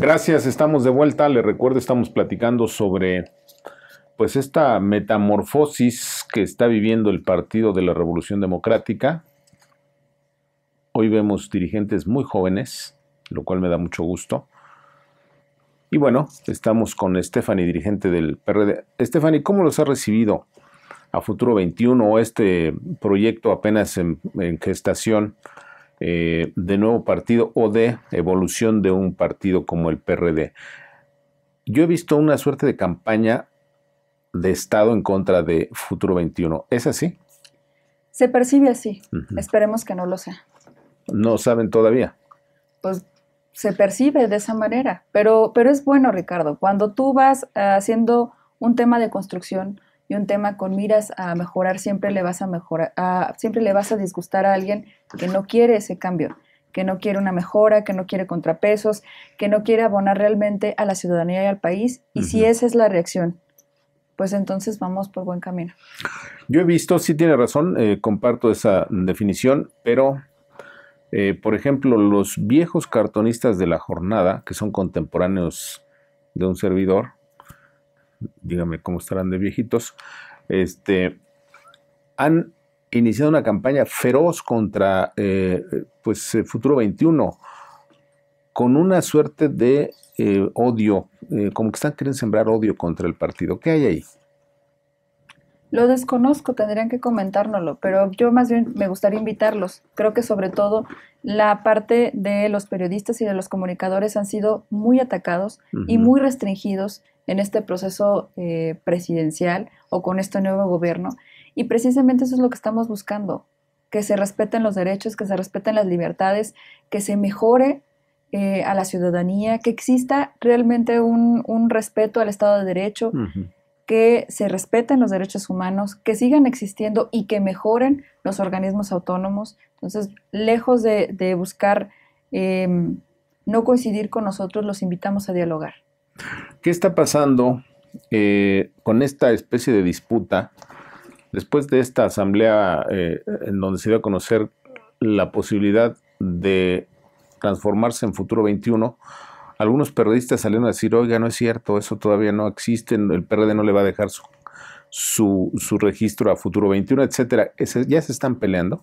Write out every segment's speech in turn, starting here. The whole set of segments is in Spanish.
Gracias, estamos de vuelta. le recuerdo, estamos platicando sobre pues esta metamorfosis que está viviendo el Partido de la Revolución Democrática. Hoy vemos dirigentes muy jóvenes, lo cual me da mucho gusto. Y bueno, estamos con Stephanie, dirigente del PRD. Stephanie, ¿cómo los ha recibido a Futuro 21 o este proyecto apenas en gestación? Eh, de nuevo partido o de evolución de un partido como el PRD. Yo he visto una suerte de campaña de Estado en contra de Futuro 21. ¿Es así? Se percibe así. Esperemos que no lo sea. ¿No saben todavía? Pues se percibe de esa manera. Pero, pero es bueno, Ricardo, cuando tú vas eh, haciendo un tema de construcción, y un tema con miras a mejorar, siempre le vas a mejorar, siempre le vas a disgustar a alguien que no quiere ese cambio, que no quiere una mejora, que no quiere contrapesos, que no quiere abonar realmente a la ciudadanía y al país. Y si esa es la reacción, pues entonces vamos por buen camino. Yo he visto, sí tiene razón, eh, comparto esa definición, pero eh, por ejemplo, los viejos cartonistas de la jornada, que son contemporáneos de un servidor, dígame cómo estarán de viejitos, este, han iniciado una campaña feroz contra eh, pues, eh, Futuro 21, con una suerte de eh, odio, como que están queriendo sembrar odio contra el partido. ¿Qué hay ahí? Lo desconozco, tendrían que comentárnoslo, pero yo más bien me gustaría invitarlos. Creo que sobre todo la parte de los periodistas y de los comunicadores han sido muy atacados y muy restringidos en este proceso eh, presidencial o con este nuevo gobierno. Y precisamente eso es lo que estamos buscando, que se respeten los derechos, que se respeten las libertades, que se mejore eh, a la ciudadanía, que exista realmente un, respeto al Estado de Derecho que se respeten los derechos humanos, que sigan existiendo y que mejoren los organismos autónomos. Entonces, lejos de, buscar em, no coincidir con nosotros, los invitamos a dialogar. ¿Qué está pasando eh, con esta especie de disputa después de esta asamblea eh, en donde se dio a conocer la posibilidad de transformarse en Futuro 21? algunos periodistas salieron a decir, oiga, no es cierto, eso todavía no existe, el PRD no le va a dejar su, su, su registro a Futuro 21, etcétera. ¿Ya se están peleando?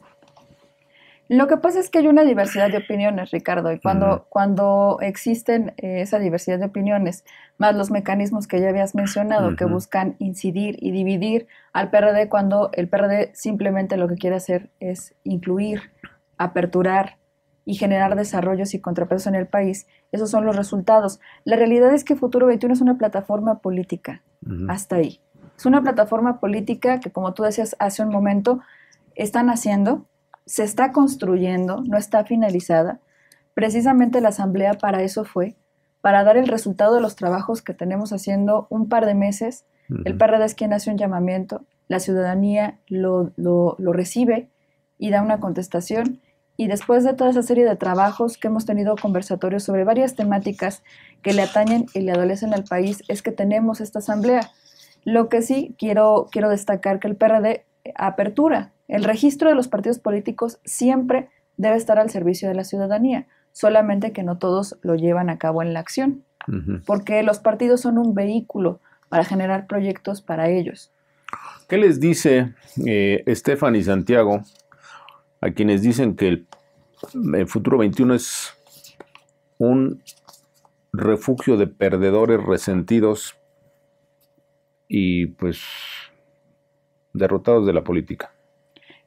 Lo que pasa es que hay una diversidad de opiniones, Ricardo, y cuando, cuando existen eh, esa diversidad de opiniones, más los mecanismos que ya habías mencionado, que buscan incidir y dividir al PRD, cuando el PRD simplemente lo que quiere hacer es incluir, aperturar, y generar desarrollos y contrapesos en el país, esos son los resultados. La realidad es que Futuro 21 es una plataforma política, hasta ahí. Es una plataforma política que, como tú decías hace un momento, están haciendo, se está construyendo, no está finalizada. Precisamente la asamblea para eso fue, para dar el resultado de los trabajos que tenemos haciendo un par de meses. El PRD es quien hace un llamamiento, la ciudadanía lo recibe y da una contestación y después de toda esa serie de trabajos que hemos tenido conversatorios sobre varias temáticas que le atañen y le adolecen al país, es que tenemos esta asamblea. Lo que sí quiero, quiero destacar que el PRD eh, apertura. El registro de los partidos políticos siempre debe estar al servicio de la ciudadanía, solamente que no todos lo llevan a cabo en la acción, porque los partidos son un vehículo para generar proyectos para ellos. ¿Qué les dice Estefan eh, Santiago a quienes dicen que el, futuro 21 es un refugio de perdedores resentidos y pues derrotados de la política.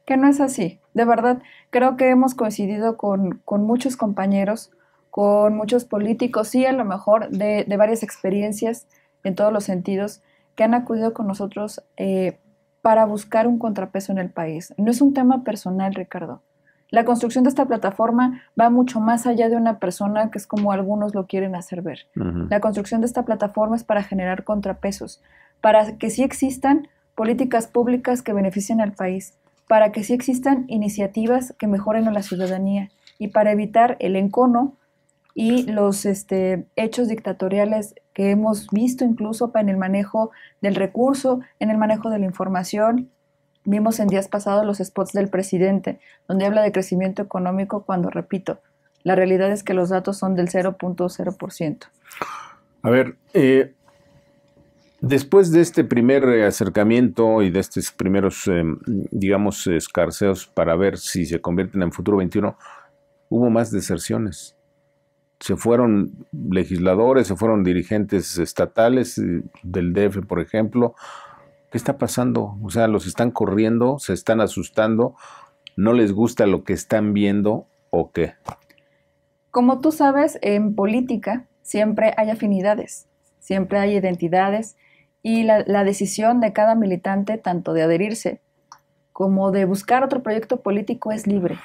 Que no es así, de verdad, creo que hemos coincidido con, muchos compañeros, con muchos políticos, y a lo mejor de, varias experiencias en todos los sentidos, que han acudido con nosotros eh, para buscar un contrapeso en el país. No es un tema personal, Ricardo. La construcción de esta plataforma va mucho más allá de una persona que es como algunos lo quieren hacer ver. La construcción de esta plataforma es para generar contrapesos, para que sí existan políticas públicas que beneficien al país, para que sí existan iniciativas que mejoren a la ciudadanía y para evitar el encono y los este, hechos dictatoriales que hemos visto incluso en el manejo del recurso, en el manejo de la información. Vimos en días pasados los spots del presidente, donde habla de crecimiento económico cuando, repito, la realidad es que los datos son del 0.0%. A ver, eh, después de este primer acercamiento y de estos primeros, eh, digamos, escarceos para ver si se convierten en futuro 21, hubo más deserciones se fueron legisladores, se fueron dirigentes estatales eh, del DF, por ejemplo. ¿Qué está pasando? O sea, los están corriendo, se están asustando, no les gusta lo que están viendo o qué. Como tú sabes, en política siempre hay afinidades, siempre hay identidades y la, decisión de cada militante, tanto de adherirse como de buscar otro proyecto político, es libre.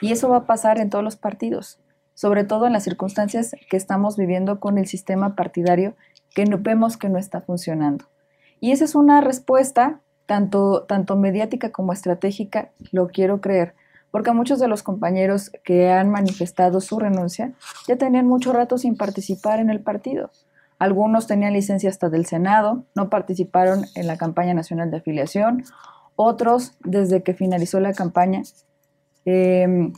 Y eso va a pasar en todos los partidos sobre todo en las circunstancias que estamos viviendo con el sistema partidario que no, vemos que no está funcionando. Y esa es una respuesta tanto, tanto mediática como estratégica, lo quiero creer, porque muchos de los compañeros que han manifestado su renuncia ya tenían mucho rato sin participar en el partido. Algunos tenían licencia hasta del Senado, no participaron en la campaña nacional de afiliación, otros desde que finalizó la campaña em,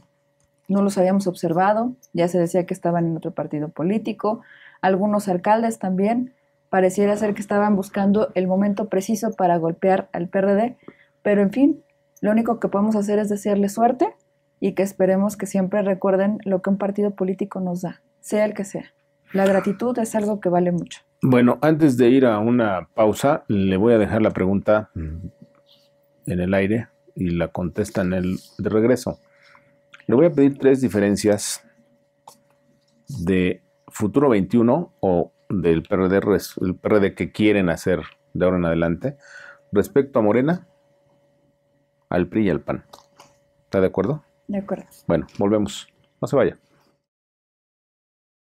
no los habíamos observado, ya se decía que estaban en otro partido político, algunos alcaldes también, pareciera ser que estaban buscando el momento preciso para golpear al PRD, pero en fin, lo único que podemos hacer es desearle suerte y que esperemos que siempre recuerden lo que un partido político nos da, sea el que sea. La gratitud es algo que vale mucho. Bueno, antes de ir a una pausa, le voy a dejar la pregunta en el aire y la contestan el, de regreso. Le voy a pedir tres diferencias de Futuro 21 o del PRD, el PRD que quieren hacer de ahora en adelante respecto a Morena, al PRI y al PAN. ¿Está de acuerdo? De acuerdo. Bueno, volvemos. No se vaya.